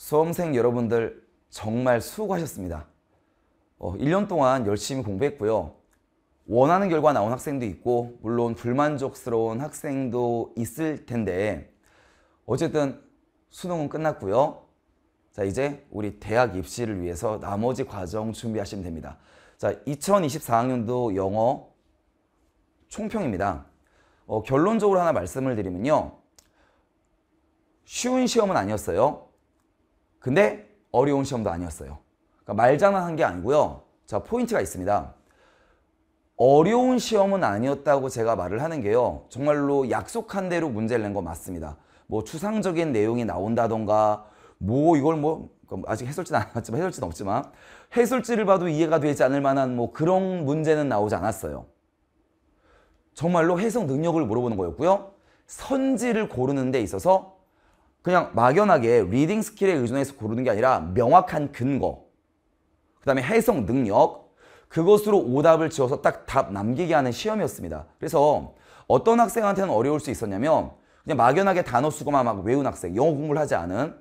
수험생 여러분들 정말 수고하셨습니다. 어, 1년 동안 열심히 공부했고요. 원하는 결과 나온 학생도 있고 물론 불만족스러운 학생도 있을 텐데 어쨌든 수능은 끝났고요. 자 이제 우리 대학 입시를 위해서 나머지 과정 준비하시면 됩니다. 자 2024학년도 영어 총평입니다. 어, 결론적으로 하나 말씀을 드리면요. 쉬운 시험은 아니었어요. 근데 어려운 시험도 아니었어요. 그러니까 말장난한 게 아니고요. 자 포인트가 있습니다. 어려운 시험은 아니었다고 제가 말을 하는 게요. 정말로 약속한 대로 문제를 낸 거 맞습니다. 뭐 추상적인 내용이 나온다던가 뭐 이걸 뭐, 그러니까 뭐 아직 해설지는 않았지만 해설지는 없지만 해설지를 봐도 이해가 되지 않을 만한 뭐 그런 문제는 나오지 않았어요. 정말로 해석 능력을 물어보는 거였고요. 선지를 고르는 데 있어서 그냥 막연하게 리딩 스킬에 의존해서 고르는 게 아니라 명확한 근거, 그 다음에 해석 능력, 그것으로 오답을 지어서 딱 답 남기게 하는 시험이었습니다. 그래서 어떤 학생한테는 어려울 수 있었냐면 그냥 막연하게 단어 수거만 막 외운 학생, 영어 공부를 하지 않은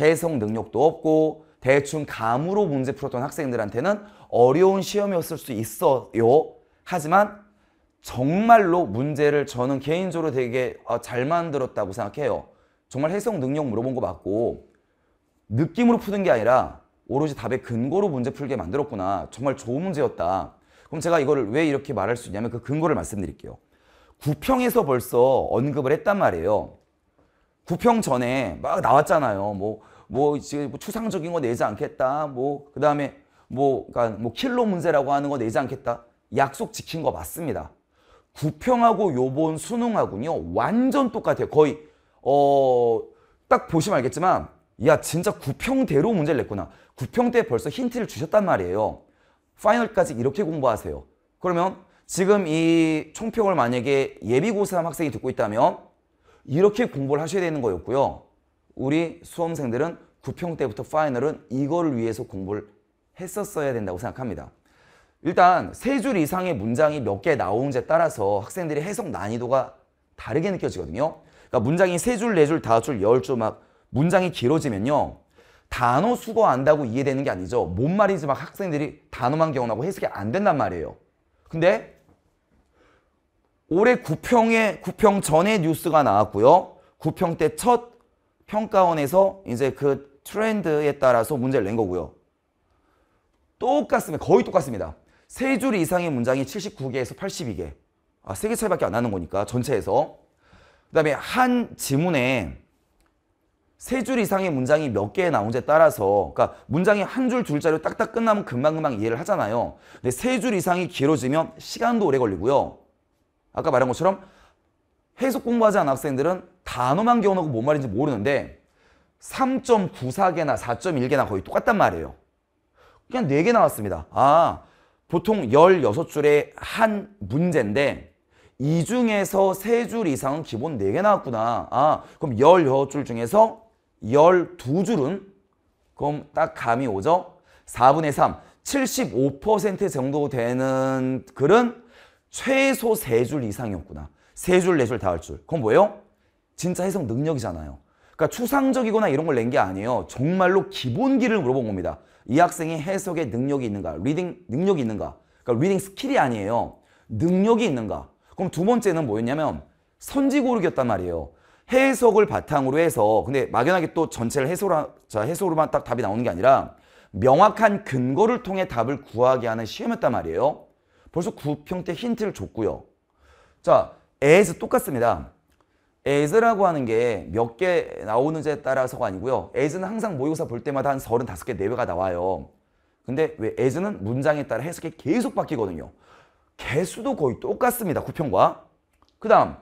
해석 능력도 없고 대충 감으로 문제 풀었던 학생들한테는 어려운 시험이었을 수 있어요. 하지만 정말로 문제를 저는 개인적으로 되게 어, 잘 만들었다고 생각해요. 정말 해석 능력 물어본 거 맞고 느낌으로 푸는 게 아니라 오로지 답의 근거로 문제 풀게 만들었구나. 정말 좋은 문제였다. 그럼 제가 이걸 왜 이렇게 말할 수 있냐면 그 근거를 말씀드릴게요. 구평에서 벌써 언급을 했단 말이에요. 구평 전에 막 나왔잖아요. 뭐, 뭐, 지금 뭐 추상적인 거 내지 않겠다. 뭐, 그 다음에 뭐, 그러니까 뭐 킬로 문제라고 하는 거 내지 않겠다. 약속 지킨 거 맞습니다. 구평하고 요번 수능하군요 완전 똑같아요. 거의 어, 딱 보시면 알겠지만 야 진짜 구평대로 문제를 냈구나. 구평 때 벌써 힌트를 주셨단 말이에요. 파이널까지 이렇게 공부하세요. 그러면 지금 이 총평을 만약에 예비고사 학생이 듣고 있다면 이렇게 공부를 하셔야 되는 거였고요. 우리 수험생들은 구평 때부터 파이널은 이거를 위해서 공부를 했었어야 된다고 생각합니다. 일단 세 줄 이상의 문장이 몇 개 나오는지에 따라서 학생들의 해석 난이도가 다르게 느껴지거든요. 그러니까 문장이 세 줄, 네 줄, 다섯 줄, 열 줄 막 문장이 길어지면요. 단어 수거한다고 이해되는 게 아니죠. 뭔 말인지 막 학생들이 단어만 기억나고 해석이 안 된단 말이에요. 근데 올해 구평에 구평 전에 뉴스가 나왔고요. 구평 때 첫 평가원에서 이제 그 트렌드에 따라서 문제를 낸 거고요. 똑같습니다. 거의 똑같습니다. 세 줄 이상의 문장이 79개에서 82개. 아, 3개 차이밖에 안 나는 거니까 전체에서. 그 다음에 한 지문에 세 줄 이상의 문장이 몇 개 나오는지에 따라서 그러니까 문장이 한 줄, 두 줄짜리 딱딱 끝나면 금방금방 이해를 하잖아요. 근데 세 줄 이상이 길어지면 시간도 오래 걸리고요. 아까 말한 것처럼 해석 공부하지 않은 학생들은 단어만 기억하고 뭔 말인지 모르는데 3.94개나 4.1개나 거의 똑같단 말이에요. 그냥 4개 나왔습니다. 아, 보통 16줄의 한 문제인데 이 중에서 세 줄 이상은 기본 네 개 나왔구나. 아, 그럼 16줄 중에서 12줄은 그럼 딱 감이 오죠? 4분의 3, 75% 정도 되는 글은 최소 세 줄 이상이었구나. 세 줄, 네 줄, 다 할 줄. 그건 뭐예요? 진짜 해석 능력이잖아요. 그러니까 추상적이거나 이런 걸 낸 게 아니에요. 정말로 기본기를 물어본 겁니다. 이 학생이 해석의 능력이 있는가? 리딩 능력이 있는가? 그러니까 리딩 스킬이 아니에요. 능력이 있는가? 그럼 두 번째는 뭐였냐면 선지고르기였단 말이에요. 해석을 바탕으로 해서 근데 막연하게 또 전체를 해소라, 해소로만 딱 답이 나오는 게 아니라 명확한 근거를 통해 답을 구하게 하는 시험이었단 말이에요. 벌써 구평 때 힌트를 줬고요. 자, a 즈 똑같습니다. a 즈라고 하는 게 몇 개 나오는지에 따라서가 아니고요. a 즈는 항상 모의고사 볼 때마다 한 35개, 4배가 나와요. 근데 왜 a 즈는 문장에 따라 해석이 계속 바뀌거든요. 개수도 거의 똑같습니다. 9편과. 그 다음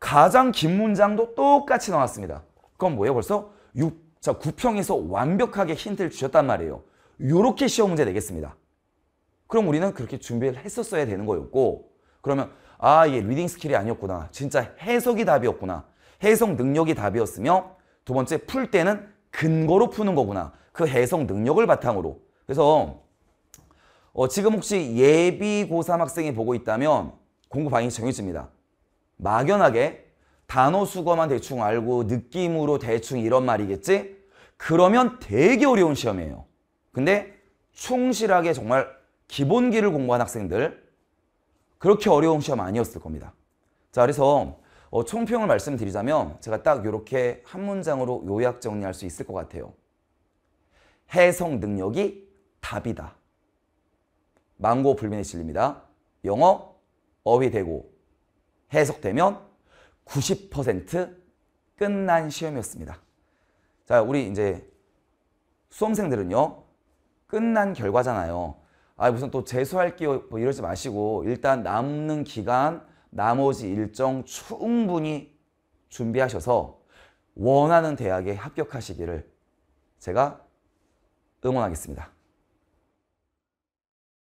가장 긴 문장도 똑같이 나왔습니다. 그건 뭐예요? 벌써 6, 자 9평에서 완벽하게 힌트를 주셨단 말이에요. 요렇게 시험 문제 되겠습니다. 그럼 우리는 그렇게 준비를 했었어야 되는 거였고 그러면 아 이게 리딩 스킬이 아니었구나. 진짜 해석이 답이었구나. 해석 능력이 답이었으며 두 번째 풀 때는 근거로 푸는 거구나. 그 해석 능력을 바탕으로. 그래서 어, 지금 혹시 예비 고3 학생이 보고 있다면 공부 방향이 정해집니다. 막연하게 단어 수거만 대충 알고 느낌으로 대충 이런 말이겠지? 그러면 되게 어려운 시험이에요. 근데 충실하게 정말 기본기를 공부한 학생들 그렇게 어려운 시험 아니었을 겁니다. 자 그래서 어, 총평을 말씀드리자면 제가 딱 이렇게 한 문장으로 요약 정리할 수 있을 것 같아요. 해석 능력이 답이다. 망고 불변의 진리입니다. 영어 어휘되고 해석되면 90% 끝난 시험이었습니다. 자, 우리 이제 수험생들은요. 끝난 결과잖아요. 아, 무슨 또재수할 기회 뭐 이러지 마시고 일단 남는 기간 나머지 일정 충분히 준비하셔서 원하는 대학에 합격하시기를 제가 응원하겠습니다.